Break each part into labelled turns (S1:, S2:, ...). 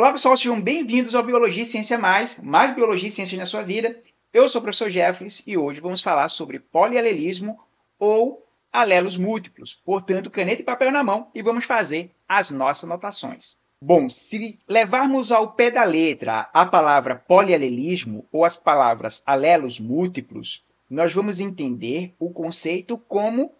S1: Olá pessoal, sejam bem-vindos ao Biologia e Ciência Mais, mais Biologia e Ciências na sua vida. Eu sou o professor Jeffries e hoje vamos falar sobre polialelismo ou alelos múltiplos. Portanto, caneta e papel na mão e vamos fazer as nossas anotações. Bom, se levarmos ao pé da letra a palavra polialelismo ou as palavras alelos múltiplos, nós vamos entender o conceito como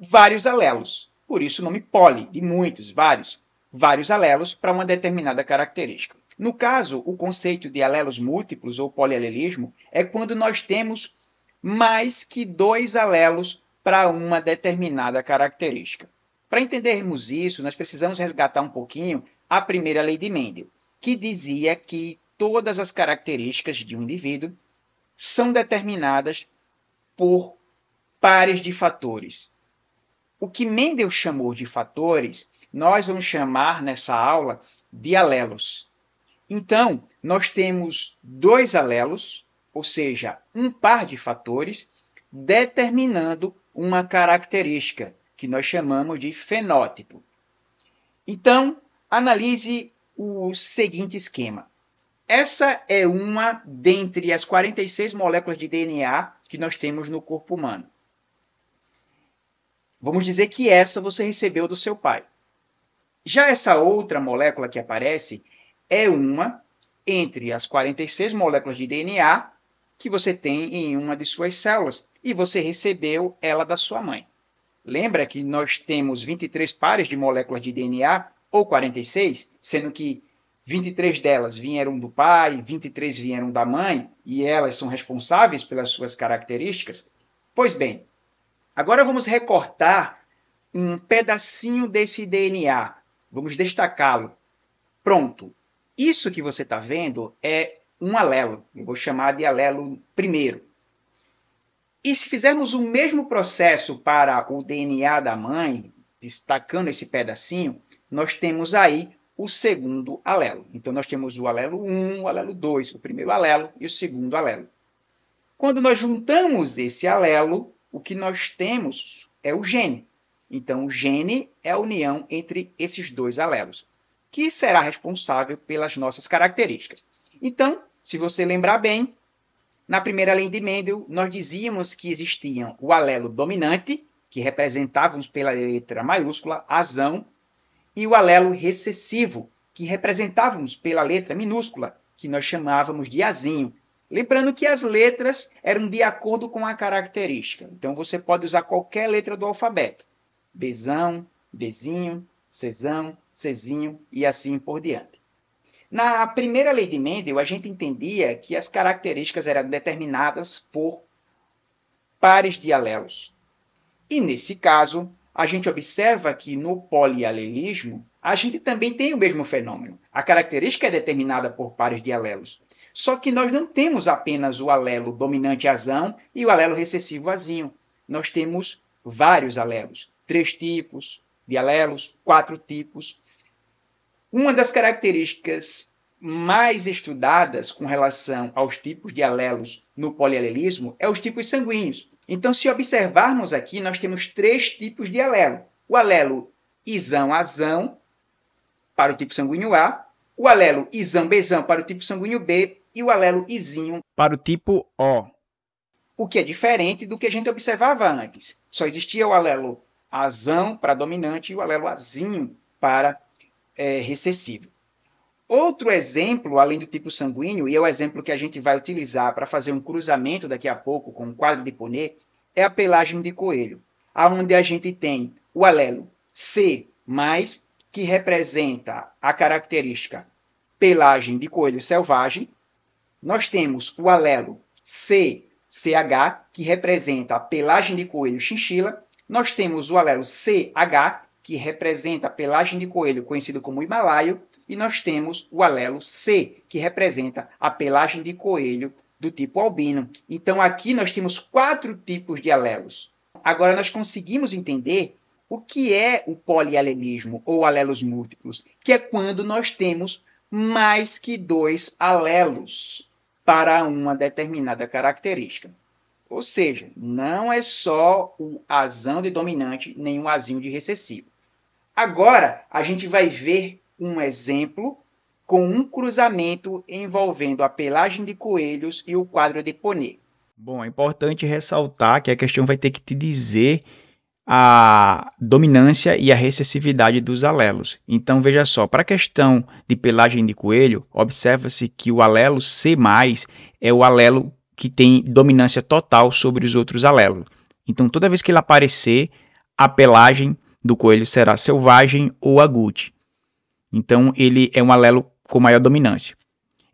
S1: vários alelos. Por isso o nome poli, de muitos, vários vários alelos para uma determinada característica. No caso, o conceito de alelos múltiplos ou polialelismo é quando nós temos mais que dois alelos para uma determinada característica. Para entendermos isso, nós precisamos resgatar um pouquinho a primeira lei de Mendel, que dizia que todas as características de um indivíduo são determinadas por pares de fatores. O que Mendel chamou de fatores nós vamos chamar nessa aula de alelos. Então, nós temos dois alelos, ou seja, um par de fatores, determinando uma característica, que nós chamamos de fenótipo. Então, analise o seguinte esquema. Essa é uma dentre as 46 moléculas de DNA que nós temos no corpo humano. Vamos dizer que essa você recebeu do seu pai. Já essa outra molécula que aparece é uma entre as 46 moléculas de DNA que você tem em uma de suas células e você recebeu ela da sua mãe. Lembra que nós temos 23 pares de moléculas de DNA, ou 46, sendo que 23 delas vieram do pai, 23 vieram da mãe, e elas são responsáveis pelas suas características? Pois bem, agora vamos recortar um pedacinho desse DNA Vamos destacá-lo. Pronto. Isso que você está vendo é um alelo. Eu vou chamar de alelo primeiro. E se fizermos o mesmo processo para o DNA da mãe, destacando esse pedacinho, nós temos aí o segundo alelo. Então, nós temos o alelo 1, o alelo 2, o primeiro alelo e o segundo alelo. Quando nós juntamos esse alelo, o que nós temos é o gene. Então, o gene é a união entre esses dois alelos, que será responsável pelas nossas características. Então, se você lembrar bem, na primeira lei de Mendel, nós dizíamos que existiam o alelo dominante, que representávamos pela letra maiúscula, azão, e o alelo recessivo, que representávamos pela letra minúscula, que nós chamávamos de azinho. Lembrando que as letras eram de acordo com a característica. Então você pode usar qualquer letra do alfabeto. Bezão, Bezinho, Cezão, Cezinho e assim por diante. Na primeira lei de Mendel, a gente entendia que as características eram determinadas por pares de alelos. E nesse caso, a gente observa que no polialelismo, a gente também tem o mesmo fenômeno. A característica é determinada por pares de alelos. Só que nós não temos apenas o alelo dominante azão e o alelo recessivo azinho. Nós temos vários alelos três tipos de alelos, quatro tipos. Uma das características mais estudadas com relação aos tipos de alelos no polialelismo é os tipos sanguíneos. Então, se observarmos aqui, nós temos três tipos de alelo. O alelo isão-azão para o tipo sanguíneo A, o alelo isão-bezão para o tipo sanguíneo B e o alelo izinho para o tipo O. O que é diferente do que a gente observava antes. Só existia o alelo azão para dominante e o alelo azinho para é, recessivo. Outro exemplo, além do tipo sanguíneo, e é o exemplo que a gente vai utilizar para fazer um cruzamento daqui a pouco com o quadro de Ponet, é a pelagem de coelho, onde a gente tem o alelo C+, que representa a característica pelagem de coelho selvagem. Nós temos o alelo CCH, que representa a pelagem de coelho chinchila, nós temos o alelo CH, que representa a pelagem de coelho, conhecido como Himalaio, e nós temos o alelo C, que representa a pelagem de coelho do tipo albino. Então aqui nós temos quatro tipos de alelos. Agora nós conseguimos entender o que é o polialelismo ou alelos múltiplos, que é quando nós temos mais que dois alelos para uma determinada característica. Ou seja, não é só o azão de dominante nem o azinho de recessivo. Agora a gente vai ver um exemplo com um cruzamento envolvendo a pelagem de coelhos e o quadro de Ponet. Bom, é importante ressaltar que a questão vai ter que te dizer a dominância e a recessividade dos alelos. Então veja só, para a questão de pelagem de coelho, observa-se que o alelo C+ é o alelo que tem dominância total sobre os outros alelos. Então, toda vez que ele aparecer, a pelagem do coelho será selvagem ou agude. Então, ele é um alelo com maior dominância.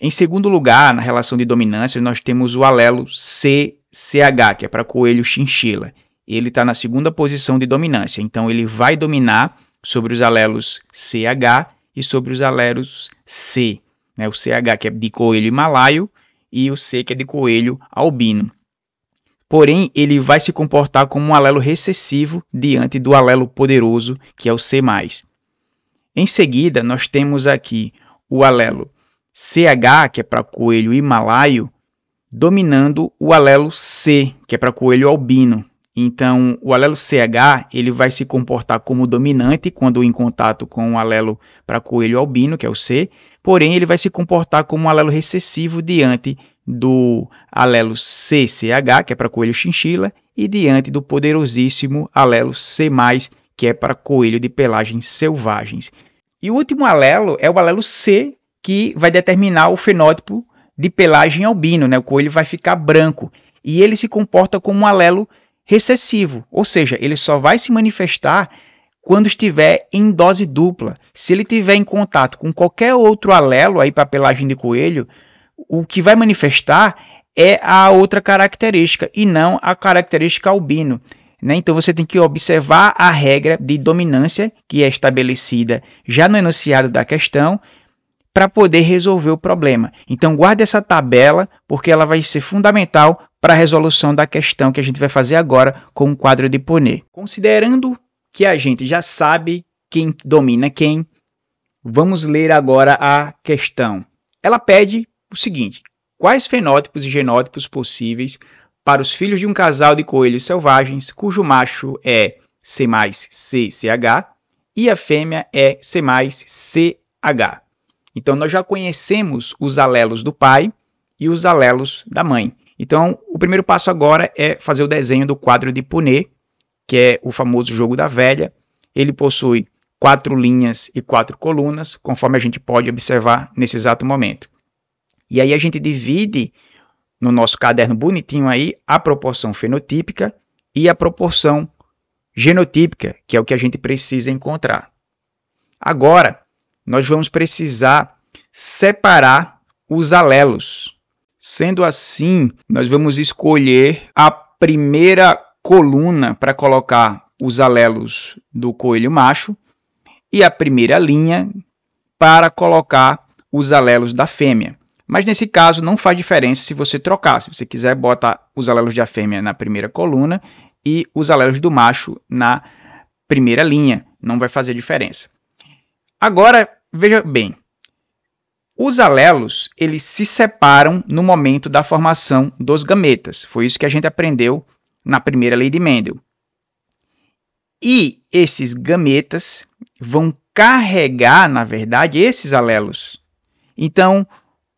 S1: Em segundo lugar, na relação de dominância, nós temos o alelo CCH, que é para coelho chinchila. Ele está na segunda posição de dominância, então ele vai dominar sobre os alelos CH e sobre os alelos C. Né? O CH, que é de coelho himalaio, e o C, que é de coelho albino. Porém, ele vai se comportar como um alelo recessivo diante do alelo poderoso, que é o C. Em seguida, nós temos aqui o alelo CH, que é para coelho himalaio, dominando o alelo C, que é para coelho albino, então, o alelo CH ele vai se comportar como dominante quando em contato com o alelo para coelho albino, que é o C, porém ele vai se comportar como um alelo recessivo diante do alelo CCH, que é para coelho chinchila, e diante do poderosíssimo alelo C+, que é para coelho de pelagens selvagens. E o último alelo é o alelo C, que vai determinar o fenótipo de pelagem albino, né? O coelho vai ficar branco. E ele se comporta como um alelo recessivo, ou seja, ele só vai se manifestar quando estiver em dose dupla. Se ele estiver em contato com qualquer outro alelo aí para pelagem de coelho, o que vai manifestar é a outra característica e não a característica albino. Né? Então você tem que observar a regra de dominância que é estabelecida já no enunciado da questão para poder resolver o problema. Então guarde essa tabela porque ela vai ser fundamental para a resolução da questão que a gente vai fazer agora com o quadro de Ponet. Considerando que a gente já sabe quem domina quem, vamos ler agora a questão. Ela pede o seguinte: quais fenótipos e genótipos possíveis para os filhos de um casal de coelhos selvagens cujo macho é C mais CCH e a fêmea é C mais CH? Então, nós já conhecemos os alelos do pai e os alelos da mãe. Então, o primeiro passo agora é fazer o desenho do quadro de Puné, que é o famoso jogo da velha. Ele possui quatro linhas e quatro colunas, conforme a gente pode observar nesse exato momento. E aí a gente divide no nosso caderno bonitinho aí a proporção fenotípica e a proporção genotípica, que é o que a gente precisa encontrar. Agora, nós vamos precisar separar os alelos. Sendo assim, nós vamos escolher a primeira coluna para colocar os alelos do coelho macho e a primeira linha para colocar os alelos da fêmea. Mas nesse caso não faz diferença se você trocar. Se você quiser, bota os alelos da fêmea na primeira coluna e os alelos do macho na primeira linha. Não vai fazer diferença. Agora, veja bem, os alelos, eles se separam no momento da formação dos gametas. Foi isso que a gente aprendeu na primeira lei de Mendel. E esses gametas vão carregar, na verdade, esses alelos. Então,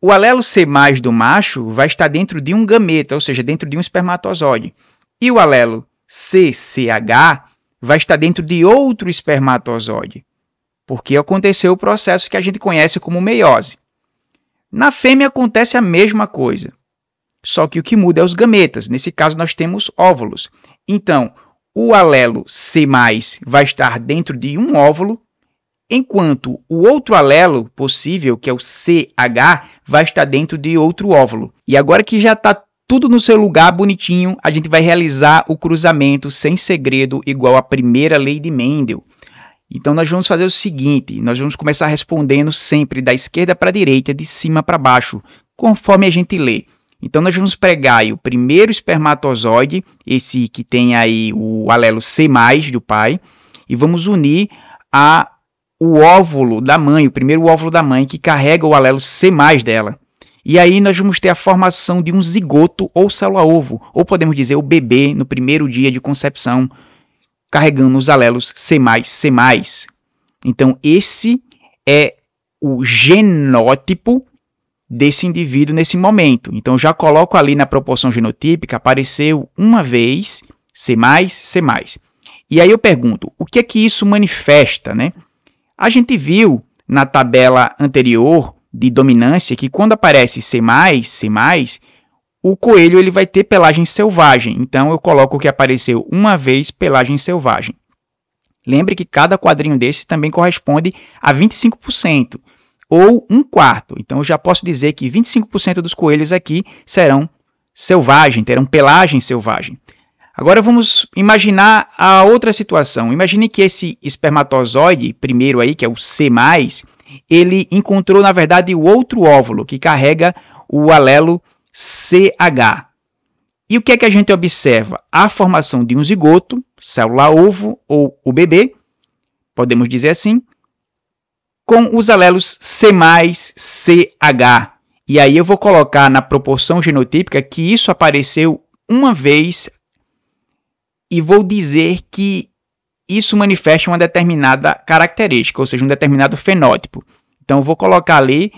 S1: o alelo C mais do macho vai estar dentro de um gameta, ou seja, dentro de um espermatozoide. E o alelo CCH vai estar dentro de outro espermatozoide, porque aconteceu o processo que a gente conhece como meiose. Na fêmea acontece a mesma coisa. Só que o que muda é os gametas. Nesse caso, nós temos óvulos. Então, o alelo C vai estar dentro de um óvulo, enquanto o outro alelo possível, que é o CH, vai estar dentro de outro óvulo. E agora que já está tudo no seu lugar bonitinho, a gente vai realizar o cruzamento sem segredo, igual à primeira lei de Mendel. Então nós vamos fazer o seguinte, nós vamos começar respondendo sempre da esquerda para a direita, de cima para baixo, conforme a gente lê. Então nós vamos pegar aí o primeiro espermatozoide, esse que tem aí o alelo C+ do pai, e vamos unir a o óvulo da mãe, o primeiro óvulo da mãe que carrega o alelo C+ dela. E aí nós vamos ter a formação de um zigoto ou célula-ovo, ou podemos dizer o bebê no primeiro dia de concepção, carregando os alelos C+, C+. Então, esse é o genótipo desse indivíduo nesse momento. Então, já coloco ali na proporção genotípica, apareceu uma vez C+, C+. E aí eu pergunto, o que é que isso manifesta, né? A gente viu na tabela anterior de dominância que quando aparece C+, C+, o coelho ele vai ter pelagem selvagem, então eu coloco o que apareceu uma vez pelagem selvagem. Lembre que cada quadrinho desse também corresponde a 25% ou um quarto. Então eu já posso dizer que 25% dos coelhos aqui serão selvagem, terão pelagem selvagem. Agora vamos imaginar a outra situação. Imagine que esse espermatozoide, primeiro aí, que é o C+, ele encontrou na verdade o outro óvulo que carrega o alelo CH. E o que é que a gente observa? A formação de um zigoto, célula-ovo ou o bebê, podemos dizer assim, com os alelos C+, CH. E aí eu vou colocar na proporção genotípica que isso apareceu uma vez e vou dizer que isso manifesta uma determinada característica, ou seja, um determinado fenótipo. Então eu vou colocar ali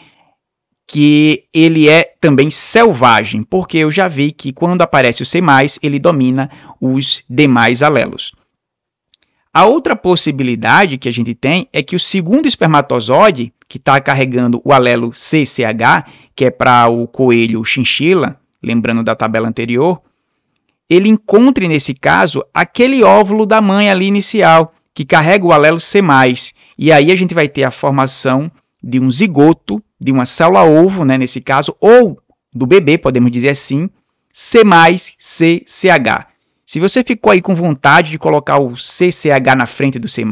S1: que ele é também selvagem, porque eu já vi que quando aparece o C+, ele domina os demais alelos. A outra possibilidade que a gente tem é que o segundo espermatozoide, que está carregando o alelo CCH, que é para o coelho chinchila, lembrando da tabela anterior, ele encontre, nesse caso, aquele óvulo da mãe ali inicial, que carrega o alelo C+. E aí a gente vai ter a formação de um zigoto de uma célula-ovo, né, nesse caso, ou do bebê, podemos dizer assim, C mais CCH. Se você ficou aí com vontade de colocar o CCH na frente do C+,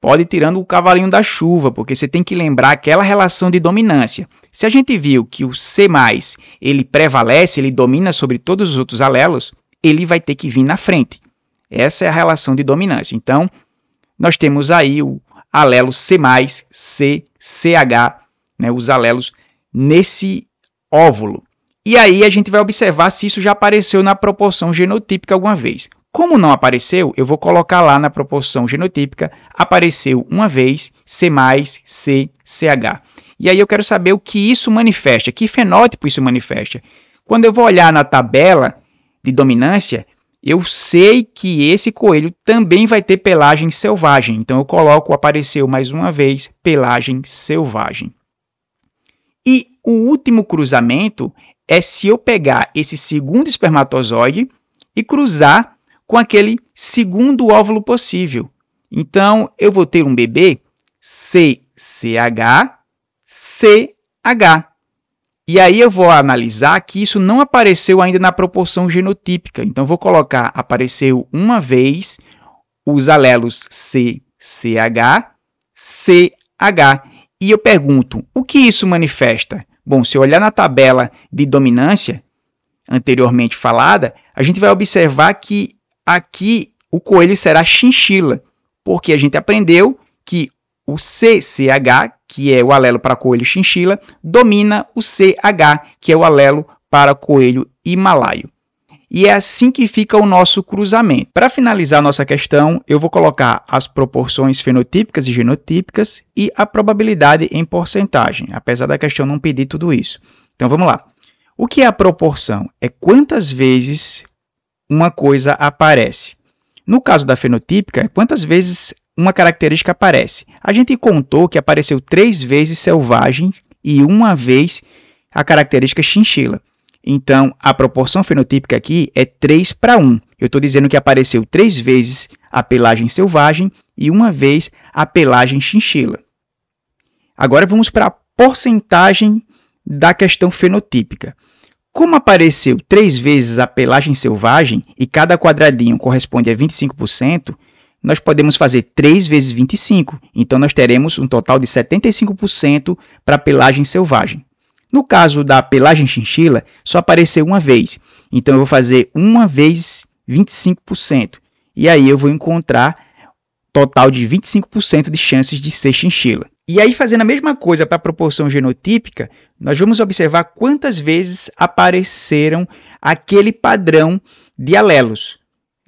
S1: pode ir tirando o cavalinho da chuva, porque você tem que lembrar aquela relação de dominância. Se a gente viu que o C+, ele prevalece, ele domina sobre todos os outros alelos, ele vai ter que vir na frente. Essa é a relação de dominância. Então, nós temos aí o alelo C+, CCH né, os alelos, nesse óvulo. E aí a gente vai observar se isso já apareceu na proporção genotípica alguma vez. Como não apareceu, eu vou colocar lá na proporção genotípica, apareceu uma vez, C+, C, CH. E aí eu quero saber o que isso manifesta, que fenótipo isso manifesta. Quando eu vou olhar na tabela de dominância, eu sei que esse coelho também vai ter pelagem selvagem. Então eu coloco apareceu mais uma vez pelagem selvagem. E o último cruzamento é se eu pegar esse segundo espermatozoide e cruzar com aquele segundo óvulo possível. Então, eu vou ter um bebê CCH, CH. E aí eu vou analisar que isso não apareceu ainda na proporção genotípica. Então, vou colocar apareceu uma vez os alelos CCH, CH. E eu pergunto, o que isso manifesta? Bom, se eu olhar na tabela de dominância anteriormente falada, a gente vai observar que aqui o coelho será chinchila, porque a gente aprendeu que o CCH, que é o alelo para coelho chinchila, domina o CH, que é o alelo para coelho himalaio e é assim que fica o nosso cruzamento. Para finalizar nossa questão, eu vou colocar as proporções fenotípicas e genotípicas e a probabilidade em porcentagem, apesar da questão não pedir tudo isso. Então vamos lá. O que é a proporção? É quantas vezes uma coisa aparece. No caso da fenotípica, é quantas vezes uma característica aparece. A gente contou que apareceu três vezes selvagem e uma vez a característica chinchila. Então, a proporção fenotípica aqui é 3 para 1. Eu estou dizendo que apareceu três vezes a pelagem selvagem e uma vez a pelagem chinchila. Agora vamos para a porcentagem da questão fenotípica. Como apareceu três vezes a pelagem selvagem e cada quadradinho corresponde a 25%, nós podemos fazer 3 vezes 25, então nós teremos um total de 75% para a pelagem selvagem. No caso da pelagem chinchila, só apareceu uma vez. Então eu vou fazer uma vez 25%. E aí eu vou encontrar total de 25% de chances de ser chinchila. E aí fazendo a mesma coisa para a proporção genotípica, nós vamos observar quantas vezes apareceram aquele padrão de alelos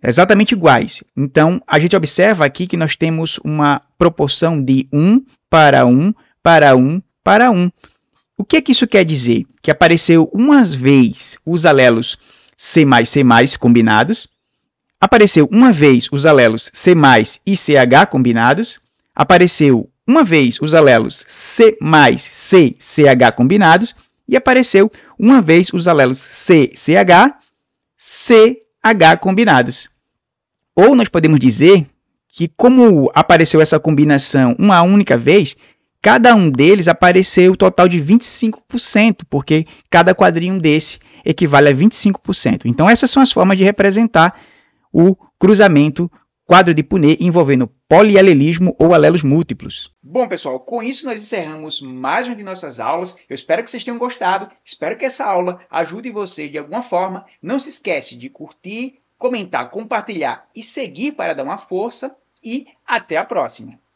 S1: exatamente iguais. Então, a gente observa aqui que nós temos uma proporção de 1 para 1 para 1 para 1. O que é que isso quer dizer? Que apareceu uma vez os alelos C+, C+, combinados, apareceu uma vez os alelos C+, e CH combinados, apareceu uma vez os alelos C+, C, CH combinados, e apareceu uma vez os alelos C, CH, CH combinados. Ou nós podemos dizer que como apareceu essa combinação uma única vez, Cada um deles apareceu o total de 25%, porque cada quadrinho desse equivale a 25%. Então essas são as formas de representar o cruzamento quadro de Punê envolvendo polialelismo ou alelos múltiplos. Bom, pessoal, com isso nós encerramos mais uma de nossas aulas. Eu espero que vocês tenham gostado. Espero que essa aula ajude você de alguma forma. Não se esquece de curtir, comentar, compartilhar e seguir para dar uma força. E até a próxima!